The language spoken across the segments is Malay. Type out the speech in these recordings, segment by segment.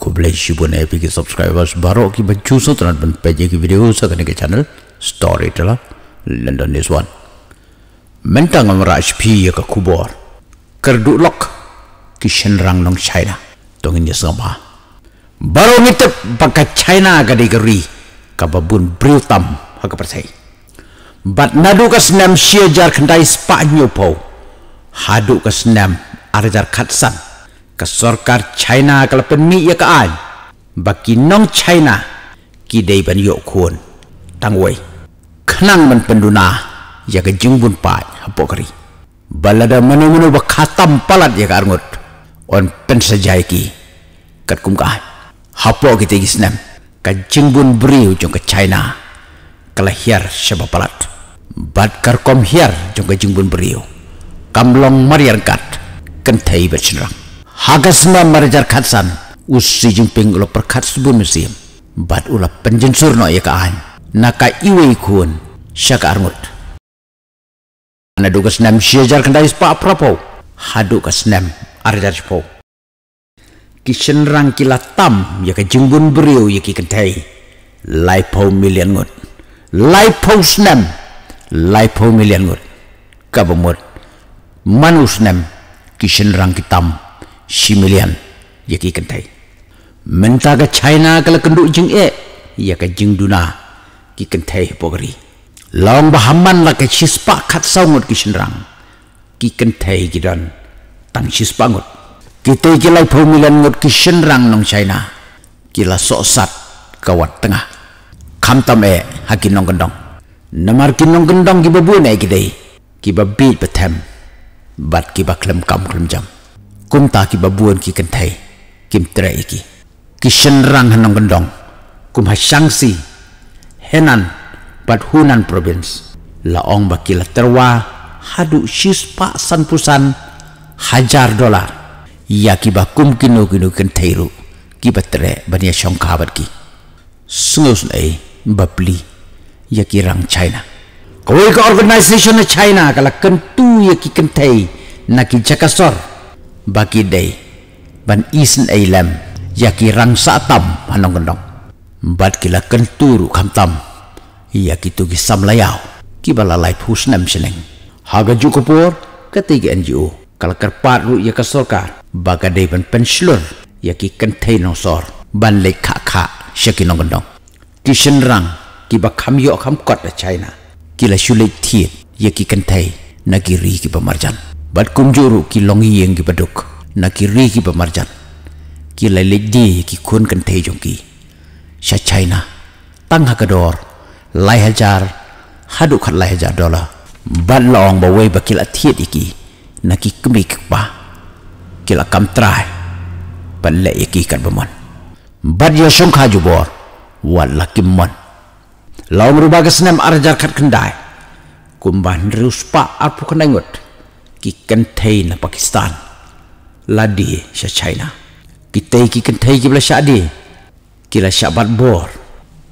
खूब लेशी बने एपी के सब्सक्राइबर्स बारो की बच्चू सो तरह बन पेजे की वीडियो सकने के चैनल स्टोरी टला लंदन न्यूज वन मेंटा गमरा आज भी ये का खुबार कर डू लॉक कि शनरांग नंग चाइना तो इन ये समा बारो मित्र पक्का चाइना का डिग्री का बबून ब्रिटम हक पर सही बट नडू का स्नैम शेयर जार खंडाई स्पानियो पाव हाडू का स्नैम अरे जार खत्सन ke China kalau mi ya kaan. bagi nong China ki day ban yok kun. Tang wei. Kenang man penduna ya ke jungbun pai hapok kari. Balada menu menu bakatam palat ya karngut. On pen sajai ki. Kat kum kaan. Hapok kita gisnam. Ka jungbun beri ujung ke China. Kala hiar sebab palat. Bat kar kom hiar jungka jungbun beriu. Kamlong mariar kat. Kentai bercerang hagasna marajar khatsan us Xi Jinping ulo perkhat subuh musim bat ulo penjensur no ya kaan naka iwe ikun syak armut ana duga senam syajar kendai spa apropo hadu ka senam arjar spo kishen rang kila tam ya ka jinggun brio ya ki kendai lipo million ngut lipo senam lipo million ngut kabumut manus nem kishen rang kitam shi million ye Menta ke china kala kenduk jeng e ye ka jeng duna ki kan tai pogri long bahaman la ke chispa kat saungut ki sinrang ki kan tai gi dan tang chispa ngut ki te ki lai phau ngut ki sinrang nong china kila la sat kawat tengah Kamtam tam e ha nong gendong namar ki nong gendong ki babu nei ki dei ki babit batam bat ki baklem kam klem jam kum ta ki babuan ki kan thai kim tra iki ki shen rang hanong gendong kum ha shang henan pat hunan province la ong ba ki la hadu shis pa san pusan hajar dolar ya ki ba kum kinu kinu kan thai ru ki ba tre bania shong kha bar ki sungus nei babli ya ki rang china kawai ka organization na china kala kentu ya ki kan thai na ki jakasor bagi day ban isen ailam yaki rangsa tam hanong gendong bat kila kenturu kam tam iya kitu gisam layau kibala lai pusnam seneng haga jukupor ketiga NGO kala kerpat ru ya kasorka baga day ban pensilur yaki kentai nosor ban lek kak kak syaki nong gendong kishen rang kiba kam yok kam kot da China kila sulit tiit yaki kentai nagiri kiba marjan bat kumjuru juru ki longi yeng ki baduk na ki ri ki bamarjan ki lai le di ki kun kan te jong ki sha china tang ha kador lai hajar hadu khat lai hajar dollar bat long ba wei bakil athiet iki na ki kmi ki ba ki la kam trai pan le iki kan bamon bat yo song kha ju bor wal la kim man laung ru ba ga snem arjar khat kendai kumban rus pa apu kenangut ki kentai na Pakistan ladi eh, sya China kita ki kentai ki bla syadi ki la syabat bor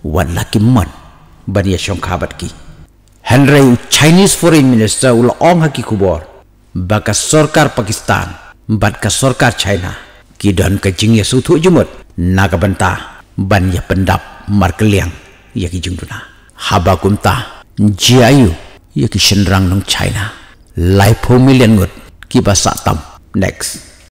wan la ki man ban ya syong khabat ki Henry Chinese Foreign Minister ul ong ki kubor baka sorkar Pakistan bat ka sorkar China ki don ka jing ya suthu jumut na ka banta ban ya pendap mar keliang ya ki jungduna haba kunta jiayu ya ki senrang nang China life pemilihan ngut kibasak tam next